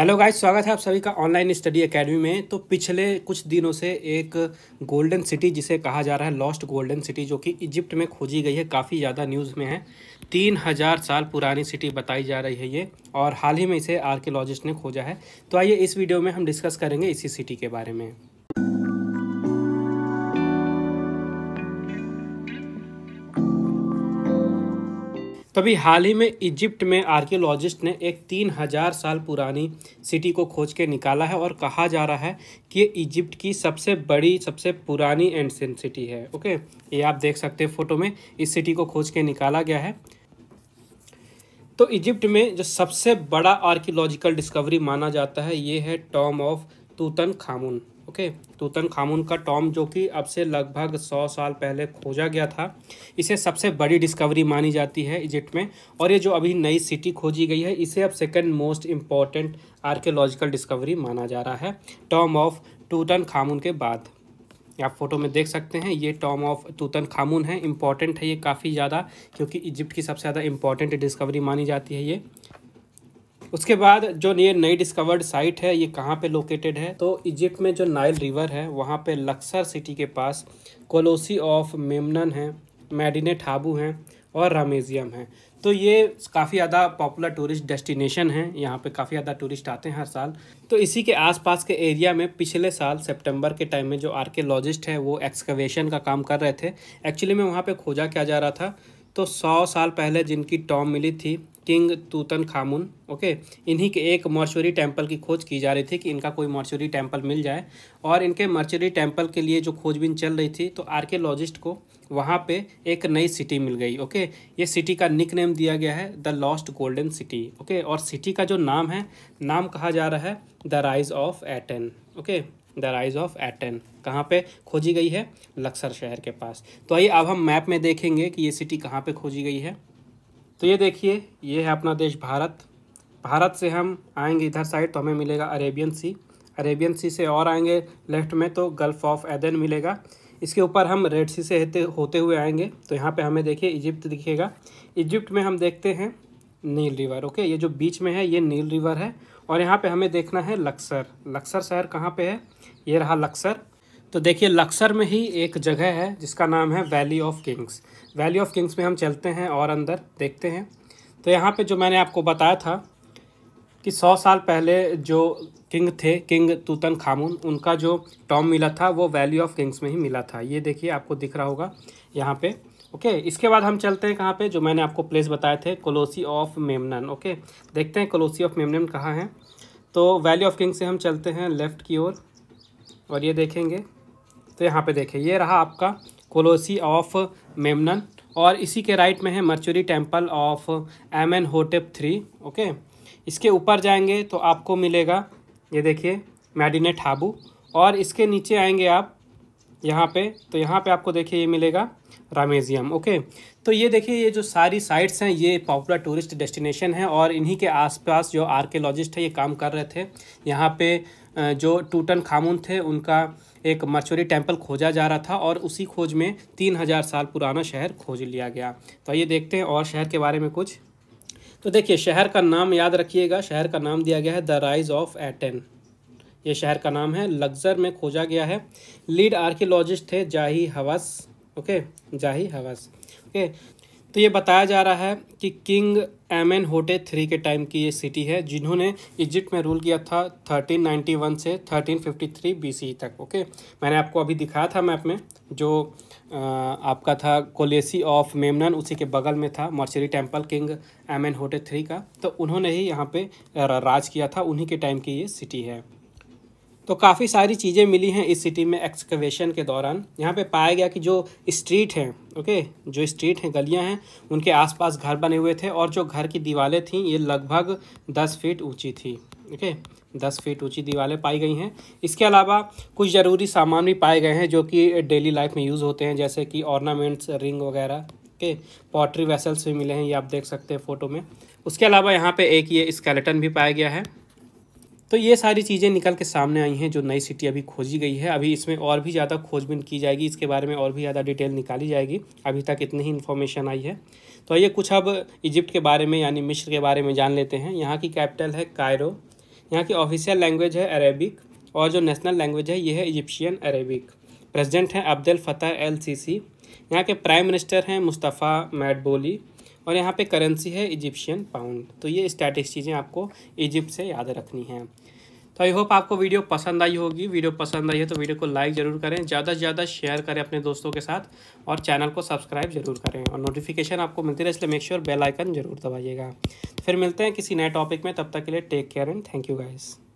hello guys स्वागत है आप सभी का ऑनलाइन स्टडी एकेडमी में तो पिछले कुछ दिनों से एक गोल्डन सिटी जिसे कहा जा रहा है लॉस्ट गोल्डन सिटी जो कि इजिप्ट में खोजी गई है काफ़ी ज़्यादा न्यूज़ में है तीन हज़ार साल पुरानी सिटी बताई जा रही है ये और हाल ही में इसे आर्कियोलॉजिस्ट ने खोजा है तो आइए इस वीडियो में हम डिस्कस करेंगे इसी सिटी के बारे में अभी हाल ही में इजिप्ट में आर्कियोलॉजिस्ट ने एक तीन हजार साल पुरानी सिटी को खोज के निकाला है और कहा जा रहा है कि ये इजिप्ट की सबसे बड़ी सबसे पुरानी एंडसेंट सिटी है ओके ये आप देख सकते हैं फोटो में इस सिटी को खोज के निकाला गया है तो इजिप्ट में जो सबसे बड़ा आर्कियोलॉजिकल डिस्कवरी माना जाता है ये है tomb of Tutankhamun okay Tutankhamun का टॉम जो कि अब से लगभग सौ साल पहले खोजा गया था इसे सबसे बड़ी डिस्कवरी मानी जाती है इजिप्ट में और ये जो अभी नई सिटी खोजी गई है इसे अब second most important archaeological discovery माना जा रहा है टॉम ऑफ टूतन खामुन के बाद आप फोटो में देख सकते हैं ये टॉम ऑफ तूतन खामून है इम्पॉर्टेंट है ये काफ़ी ज़्यादा क्योंकि इजिप्ट की सबसे ज़्यादा इम्पॉर्टेंट डिस्कवरी मानी जाती है ये उसके बाद जो ये नई डिस्कवर्ड साइट है ये कहाँ पे लोकेटेड है तो इजिप्ट में जो नाइल रिवर है वहाँ पे लक्सर सिटी के पास कोलोसी ऑफ मेमनन है मेडिने ठाबू हैं और रामेजियम है तो ये काफ़ी ज़्यादा पॉपुलर टूरिस्ट डेस्टिनेशन है यहाँ पे काफ़ी ज़्यादा टूरिस्ट आते हैं हर साल तो इसी के आसपास के एरिया में पिछले साल सितंबर के टाइम में जो आर्कियोलॉजिस्ट है वो एक्सकवेशन का काम कर रहे थे एक्चुअली में वहाँ पे खोजा क्या जा रहा था तो सौ साल पहले जिनकी टॉम मिली थी किंग तूतन खामुन ओके इन्हीं के एक मर्चुरी टेम्पल की खोज की जा रही थी कि इनका कोई मर्चुरी टेम्पल मिल जाए और इनके मर्चुरी टेम्पल के लिए जो खोजबीन चल रही थी तो आर्कियोलॉजिस्ट को वहाँ पे एक नई सिटी मिल गई ओके ये सिटी का निक नेम दिया गया है the lost golden city okay और सिटी का जो नाम है नाम कहा जा रहा है the rise of Aten okay the rise of Aten कहाँ पे खोजी गई है लक्सर शहर के पास तो आइए अब हम मैप में देखेंगे कि ये सिटी कहाँ पे खोजी गई है तो ये देखिए ये है अपना देश भारत भारत से हम आएंगे इधर साइड तो हमें मिलेगा अरेबियन सी अरेबियन सी से और आएंगे लेफ्ट में तो गल्फ़ ऑफ एदन मिलेगा इसके ऊपर हम रेड सी से होते हुए आएंगे तो यहाँ पे हमें देखिए इजिप्ट दिखेगा इजिप्ट में हम देखते हैं नील रिवर ओके ये जो बीच में है ये नील रिवर है और यहाँ पे हमें देखना है लक्सर लक्सर शहर कहाँ पे है ये रहा लक्सर तो देखिए लक्सर में ही एक जगह है जिसका नाम है Valley of Kings Valley of Kings में हम चलते हैं और अंदर देखते हैं तो यहाँ पे जो मैंने आपको बताया था कि सौ साल पहले जो किंग थे किंग तूतन खामून उनका जो टॉम मिला था वो वैली ऑफ किंग्स में ही मिला था ये देखिए आपको दिख रहा होगा यहाँ पे ओके इसके बाद हम चलते हैं कहाँ पे जो मैंने आपको प्लेस बताए थे कोलोसी ऑफ मेमनन ओके देखते हैं कोलोसी ऑफ मेमनन कहाँ है तो वैली ऑफ किंग्स से हम चलते हैं लेफ़्ट की ओर और, और ये देखेंगे तो यहाँ पे देखें ये रहा आपका कोलोसी ऑफ मेमनन और इसी के राइट में है mortuary temple of Amenhotep three okay इसके ऊपर जाएंगे तो आपको मिलेगा ये देखिए मैडिनेट हाबू और इसके नीचे आएंगे आप यहाँ पे तो यहाँ पे आपको देखिए ये मिलेगा रामेजियम ओके तो ये देखिए ये जो सारी साइट्स हैं ये पॉपुलर टूरिस्ट डेस्टिनेशन है और इन्हीं के आसपास जो आर्कियोलॉजिस्ट है ये काम कर रहे थे यहाँ पे जो टूटन खामून थे उनका एक मर्चुरी टेम्पल खोजा जा रहा था और उसी खोज में तीन हज़ार साल पुराना शहर खोज लिया गया तो ये देखते हैं और शहर के बारे में कुछ तो देखिए शहर का नाम याद रखिएगा शहर का नाम दिया गया है द राइज ऑफ एटेन ये शहर का नाम है लग्जर में खोजा गया है लीड आर्कियोलॉजिस्ट थे जाही हवस ओके जाही हवस ओके तो ये बताया जा रहा है कि king Amenhotep three के टाइम की ये सिटी है जिन्होंने इजिप्ट में रूल किया था 1391 से 1353 बीसी तक ओके मैंने आपको अभी दिखाया था मैप में जो आ, आपका था कोलेसी ऑफ मेमनन उसी के बगल में था mortuary temple king Amenhotep three का तो उन्होंने ही यहाँ पे राज किया था उन्हीं के टाइम की ये सिटी है तो काफ़ी सारी चीज़ें मिली हैं इस सिटी में एक्सकवेशन के दौरान यहाँ पे पाया गया कि जो स्ट्रीट हैं ओके जो स्ट्रीट हैं गलियाँ हैं उनके आसपास घर बने हुए थे और जो घर की दीवारें थीं ये लगभग दस फीट ऊँची थी ओके दस फीट ऊंची दीवारें पाई गई हैं इसके अलावा कुछ ज़रूरी सामान भी पाए गए हैं जो कि डेली लाइफ में यूज़ होते हैं जैसे कि ऑर्नामेंट्स रिंग वगैरह के पॉटरी वेसल्स भी मिले हैं ये आप देख सकते हैं फ़ोटो में उसके अलावा यहाँ पे एक ये स्केलेटन भी पाया गया है तो ये सारी चीज़ें निकल के सामने आई हैं जो नई सिटी अभी खोजी गई है अभी इसमें और भी ज़्यादा खोजबीन की जाएगी इसके बारे में और भी ज़्यादा डिटेल निकाली जाएगी अभी तक इतनी ही इन्फॉर्मेशन आई है तो ये कुछ अब इजिप्ट के बारे में यानी मिश्र के बारे में जान लेते हैं यहाँ की कैपिटल है कायरो यहाँ की ऑफिशियल लैंग्वेज है अरेबिक और जो नेशनल लैंग्वेज है ये है इजिप्शियन अरेबिक प्रेजिडेंट हैं अब्दुल फतेह एल सी सी यहाँ के प्राइम मिनिस्टर हैं मुस्तफ़ा मैडबोली और यहाँ पे करेंसी है इजिप्शियन पाउंड तो ये स्टैटिक्स चीज़ें आपको इजिप्ट से याद रखनी हैं तो आई होप आपको वीडियो पसंद आई होगी वीडियो पसंद आई है तो वीडियो को लाइक ज़रूर करें ज़्यादा से ज़्यादा शेयर करें अपने दोस्तों के साथ और चैनल को सब्सक्राइब जरूर करें और नोटिफिकेशन आपको मिलती रहे इसलिए मेक श्योर बेल आइकन जरूर दबाइएगा फिर मिलते हैं किसी नए टॉपिक में तब तक के लिए take care and thank you guys